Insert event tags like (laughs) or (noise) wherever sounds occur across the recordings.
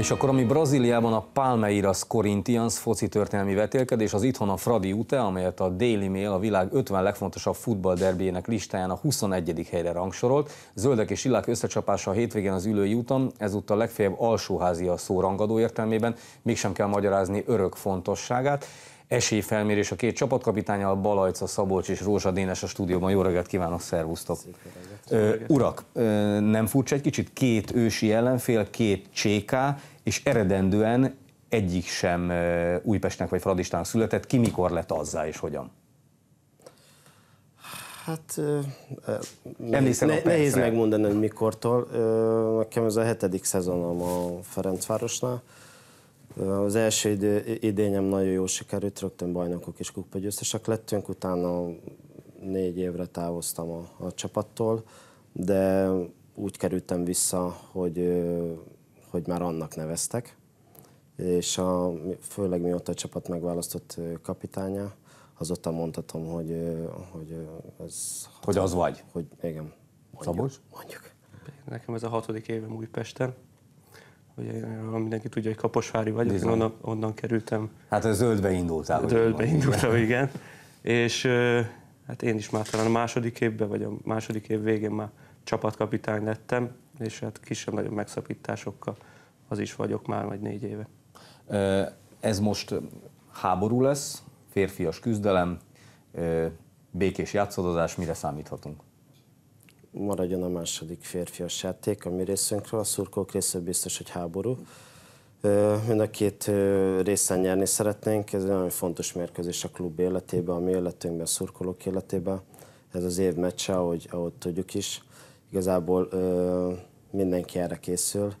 És akkor, ami Brazíliában a Palmeiras Corinthians foci történelmi vetélkedés, az itthon a Fradi Ute, amelyet a Daily Mail a világ 50 legfontosabb futballderbéjének listáján a 21. helyre rangsorolt. Zöldek és illák összecsapása a hétvégén az ülői úton, ezúttal legfeljebb alsóházi a szó rangadó értelmében, mégsem kell magyarázni örök fontosságát esélyfelmérés a két csapatkapitányal, Balajca, Szabolcs és Rózsa Dénes a stúdióban. Jó reggelt kívánok, szervusztok! Uh, urak, uh, nem furcsa egy kicsit? Két ősi ellenfél, két CK, és eredendően egyik sem uh, Újpestnek vagy Fradistának született. Ki mikor lett azzá és hogyan? Hát ne, ne, nehéz megmondani, hogy mikortól. Nekem ez a hetedik szezonom a Ferencvárosnál. Az első idő, idényem nagyon jól sikerült, rögtön bajnokok és kupagyőztesek lettünk, utána négy évre távoztam a, a csapattól, de úgy kerültem vissza, hogy, hogy már annak neveztek, és a, főleg mióta a csapat megválasztott kapitánya, azóta mondhatom, hogy, hogy ez... Hogy az vagy? Hogy igen. Mondjuk, Mondjuk. Nekem ez a hatodik évem Újpesten ugye, ha mindenki tudja, hogy Kaposvári vagyok, én onnan, onnan kerültem. Hát a zöldbe indultál. Zöldbe indultam, igen. igen. És hát én is már talán a második évben, vagy a második év végén már csapatkapitány lettem, és hát kisebb-nagyobb megszakításokkal az is vagyok már vagy négy éve. Ez most háború lesz, férfias küzdelem, békés játszadozás, mire számíthatunk? maradjon a második férfias játék a mi részünkről. A szurkók része biztos, hogy háború. Mind a két részen nyerni szeretnénk, ez egy nagyon fontos mérkőzés a klub életében, a mi életünkben, a szurkolók életében. Ez az év meccse, ahogy, ahogy tudjuk is. Igazából mindenki erre készül.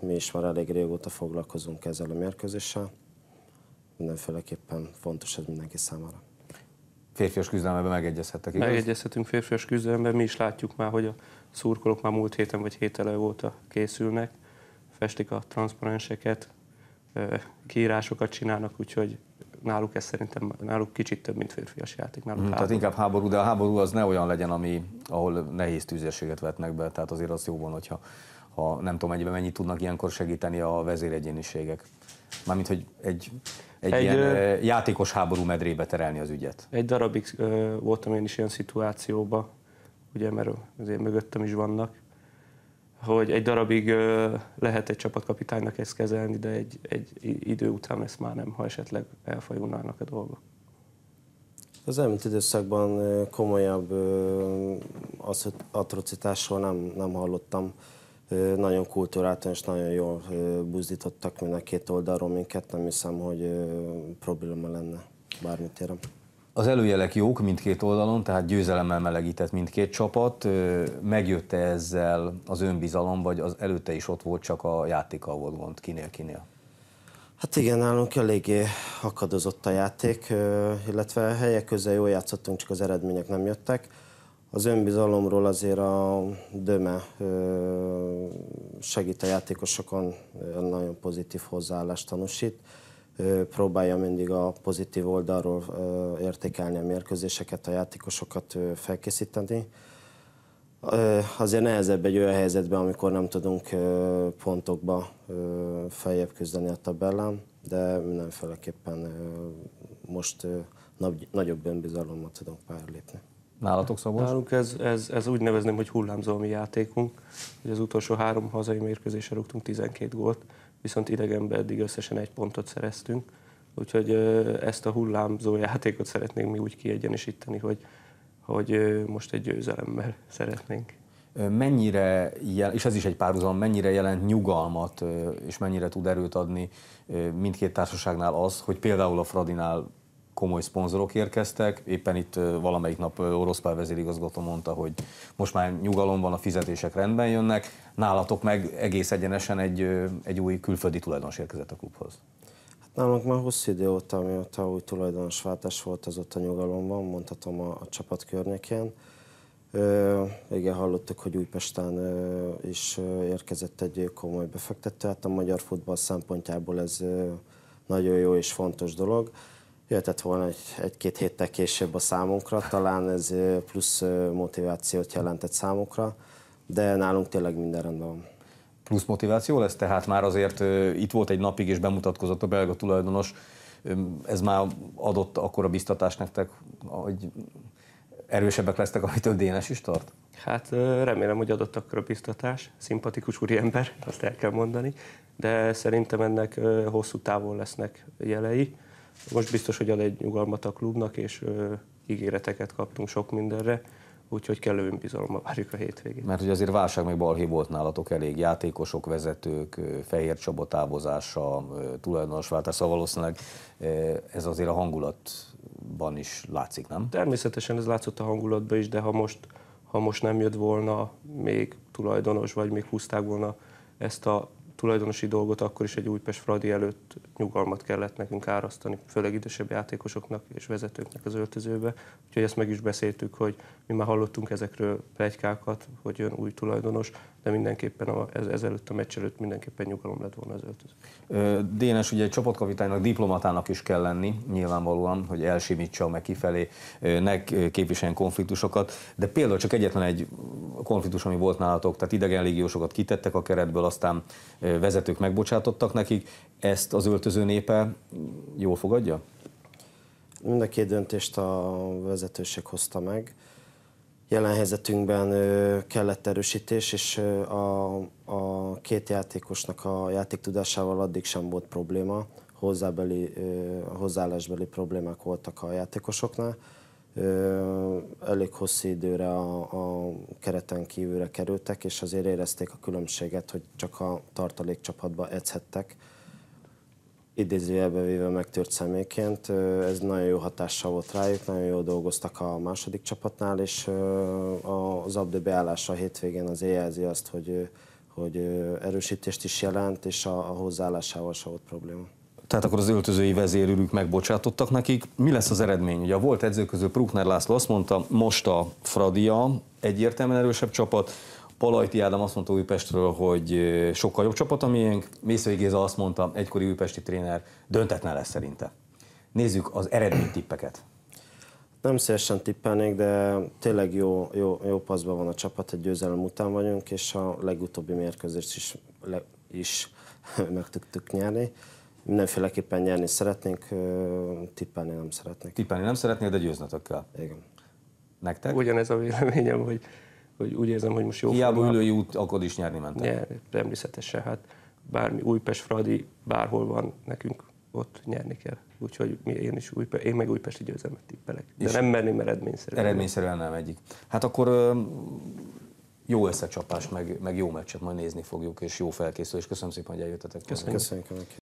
mi is már elég régóta foglalkozunk ezzel a mérkőzéssel. Mindenféleképpen fontos ez mindenki számára férfias küzdelemben megegyezhettek, igaz? Megegyezhetünk férfias küzdelemben, mi is látjuk már, hogy a szurkolók már múlt héten vagy hét elő óta készülnek, festik a transzparenseket, kiírásokat csinálnak, úgyhogy náluk ez szerintem náluk kicsit több, mint férfias játék. Náluk hmm, tehát inkább háború, de a háború az ne olyan legyen, ami, ahol nehéz tűzérséget vetnek be, tehát azért az jó van, hogyha ha nem tudom egyben mennyit tudnak ilyenkor segíteni a vezéregyéniségek. Mármint, hogy egy, egy, egy ilyen ö... játékos háború medrébe terelni az ügyet. Egy darabig ö, voltam én is ilyen szituációba, ugye, mert azért mögöttem is vannak, hogy egy darabig ö, lehet egy csapatkapitánynak ezt kezelni, de egy, egy idő után ezt már nem, ha esetleg elfajulnának a dolgok. Az elmúlt időszakban komolyabb az, atrocitásról nem, nem hallottam nagyon kultúráltan és nagyon jól buzdítottak mind a két oldalról minket, nem hiszem, hogy probléma lenne bármit érem. Az előjelek jók mindkét oldalon, tehát győzelemmel melegített mindkét csapat. Megjött -e ezzel az önbizalom, vagy az előtte is ott volt, csak a játéka volt gond, kinél-kinél? Hát igen, nálunk eléggé akadozott a játék, illetve helyek közel jól játszottunk, csak az eredmények nem jöttek. Az önbizalomról azért a Döme segít a játékosokon, nagyon pozitív hozzáállást tanúsít. Próbálja mindig a pozitív oldalról értékelni a mérkőzéseket, a játékosokat felkészíteni. Azért nehezebb egy olyan helyzetben, amikor nem tudunk pontokba feljebb küzdeni a tabellán, de mindenféleképpen most nagyobb önbizalommal tudunk pályára lépni. Nálatok Szabolcs? Nálunk ez, ez, ez úgy nevezném, hogy hullámzó a mi játékunk. Ugye az utolsó három hazai mérkőzésre rúgtunk 12 gólt, viszont idegenben eddig összesen egy pontot szereztünk. Úgyhogy ezt a hullámzó játékot szeretnénk mi úgy kiegyenesíteni, hogy, hogy most egy győzelemmel szeretnénk. Mennyire, jel, és ez is egy párhuzam, mennyire jelent nyugalmat, és mennyire tud erőt adni mindkét társaságnál az, hogy például a Fradinál komoly szponzorok érkeztek. Éppen itt valamelyik nap Orosz Pál vezérigazgató mondta, hogy most már nyugalom van, a fizetések rendben jönnek. Nálatok meg egész egyenesen egy, egy új külföldi tulajdonos érkezett a klubhoz. Hát nálunk már hosszú idő óta, amióta új váltás volt, az a nyugalom van, mondhatom a, a csapat környékén. Ö, igen, hallottuk, hogy Újpesten ö, is ö, érkezett egy komoly befektető, hát a magyar futball szempontjából ez ö, nagyon jó és fontos dolog jöhetett volna egy, egy-két héttel később a számunkra, talán ez plusz motivációt jelentett számunkra, de nálunk tényleg minden rendben van. Plusz motiváció lesz, tehát már azért itt volt egy napig és bemutatkozott a belga tulajdonos, ez már adott akkor a biztatást nektek, hogy erősebbek lesztek, amitől DNS is tart? Hát remélem, hogy adott akkor a biztatás. Szimpatikus úriember, azt el kell mondani, de szerintem ennek hosszú távon lesznek jelei. Most biztos, hogy ad egy nyugalmat a klubnak, és ö, ígéreteket kaptunk sok mindenre, úgyhogy kellő önbizalommal várjuk a hétvégét. Mert hogy azért válság meg balhé volt nálatok elég, játékosok, vezetők, Fehér Csaba távozása, szóval valószínűleg ez azért a hangulatban is látszik, nem? Természetesen ez látszott a hangulatban is, de ha most, ha most nem jött volna még tulajdonos, vagy még húzták volna ezt a tulajdonosi dolgot, akkor is egy Újpest Fradi előtt nyugalmat kellett nekünk árasztani, főleg idősebb játékosoknak és vezetőknek az öltözőbe. Úgyhogy ezt meg is beszéltük, hogy mi már hallottunk ezekről plegykákat, hogy jön új tulajdonos, de mindenképpen a, ez, ezelőtt a meccs előtt mindenképpen nyugalom lett volna az öltöző. Dénes ugye egy csapatkapitánynak, diplomatának is kell lenni, nyilvánvalóan, hogy elsimítsa meg kifelé, ne képviseljen konfliktusokat, de például csak egyetlen egy konfliktus, ami volt nálatok, tehát idegen légiósokat kitettek a keretből, aztán vezetők megbocsátottak nekik, ezt az öltöző népe jól fogadja? Mind a két döntést a vezetőség hozta meg jelen helyzetünkben kellett erősítés, és a, a két játékosnak a játék tudásával addig sem volt probléma, hozzábeli, hozzáállásbeli problémák voltak a játékosoknál. Elég hosszú időre a, a kereten kívülre kerültek, és azért érezték a különbséget, hogy csak a tartalékcsapatba edzhettek idézőjelben véve megtört személyként. Ez nagyon jó hatással volt rájuk, nagyon jól dolgoztak a második csapatnál, és az abdő beállása a hétvégén az jelzi azt, hogy, hogy erősítést is jelent, és a, a hozzáállásával sem volt probléma. Tehát akkor az öltözői vezérülük megbocsátottak nekik. Mi lesz az eredmény? Ugye volt edzőköző Prukner László azt mondta, most a Fradia egyértelműen erősebb csapat, Palajti Ádám azt mondta Újpestről, hogy sokkal jobb csapat a miénk. Mészői Géza azt mondta, egykori újpesti tréner, döntetlen lesz szerinte. Nézzük az eredménytippeket. Nem szívesen tippelnék, de tényleg jó, jó, jó paszban van a csapat, egy győzelem után vagyunk, és a legutóbbi mérkőzést is, le, is (laughs) meg tudtuk nyerni. Mindenféleképpen nyerni szeretnénk, tippelni nem szeretnék. Tippelni nem szeretnék, de győznötök kell. Igen. Nektek? Ugyanez a véleményem, hogy hogy úgy érzem, hogy most jó Hiába formában. ülői út, akkor is nyerni mentem. Nyer, természetesen. Hát bármi Újpest, Fradi, bárhol van, nekünk ott nyerni kell. Úgyhogy mi, én, is új, én meg újpesti győzelmet tippelek. De nem merném eredményszerűen. Eredményszerűen nem egyik. Hát akkor jó összecsapás, meg, meg jó meccset majd nézni fogjuk, és jó felkészülés. Köszönöm szépen, hogy eljöttetek. Köszönjük. Köszönjük.